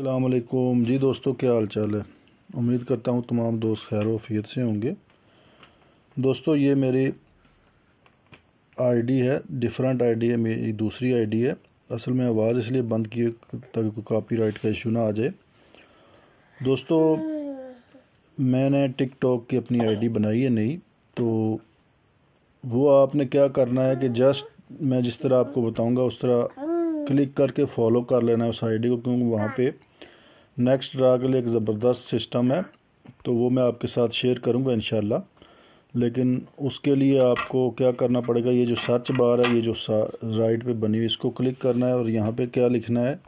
अल्लाम जी दोस्तों क्या हाल चाल है उम्मीद करता हूँ तमाम दोस्त खैर वफीत से होंगे दोस्तों ये मेरी आईडी है डिफरेंट आईडी है मेरी दूसरी आईडी है असल में आवाज़ इसलिए बंद की ताकि कोई कॉपीराइट का इशू ना आ जाए दोस्तों मैंने टिकटॉक की अपनी आईडी बनाई है नहीं तो वो आपने क्या करना है कि जस्ट मैं जिस तरह आपको बताऊंगा उस तरह क्लिक करके फॉलो कर लेना है उस आईडी को क्योंकि वहाँ पे नेक्स्ट ड्रा के लिए एक ज़बरदस्त सिस्टम है तो वो मैं आपके साथ शेयर करूँगा इन लेकिन उसके लिए आपको क्या करना पड़ेगा ये जो सर्च बार है ये जो राइट पे बनी हुई इसको क्लिक करना है और यहाँ पे क्या लिखना है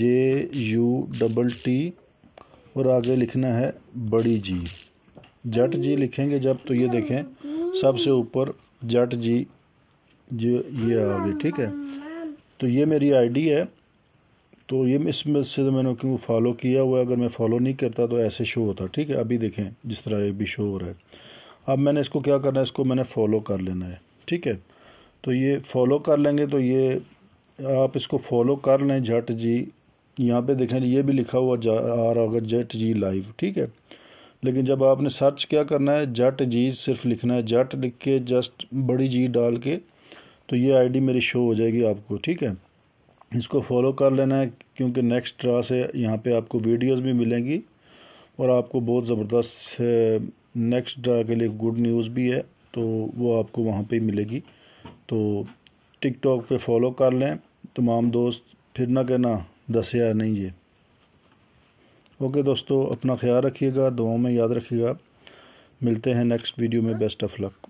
जे यू डबल टी और आगे लिखना है बड़ी जी जट जी लिखेंगे जब तो ये देखें सबसे ऊपर जट जी जो ये आगे ठीक है तो ये मेरी आईडी है तो ये इसमें से तो मैंने क्यों फॉलो किया हुआ है अगर मैं फॉलो नहीं करता तो ऐसे शो होता ठीक है अभी देखें जिस तरह ये भी शो हो रहा है अब मैंने इसको क्या करना है इसको मैंने फॉलो कर लेना है ठीक है तो ये फॉलो कर लेंगे तो ये आप इसको फॉलो कर लें जट जी यहाँ पे देखें ये भी लिखा हुआ जा आ रहा होगा जट जी लाइव ठीक है लेकिन जब आपने सर्च क्या करना है जट जी सिर्फ लिखना है जट लिख के जस्ट बड़ी जी डाल के तो ये आईडी मेरी शो हो जाएगी आपको ठीक है इसको फॉलो कर लेना है क्योंकि नेक्स्ट ड्रा से यहाँ पे आपको वीडियोस भी मिलेंगी और आपको बहुत ज़बरदस्त नेक्स्ट ड्रा के लिए गुड न्यूज़ भी है तो वो आपको वहाँ पे ही मिलेगी तो टिकटॉक पे फॉलो कर लें तमाम दोस्त फिर ना कहना दस हज़ार नहीं ये ओके दोस्तों अपना ख्याल रखिएगा दुआओं में याद रखिएगा मिलते हैं नेक्स्ट वीडियो में बेस्ट ऑफ लक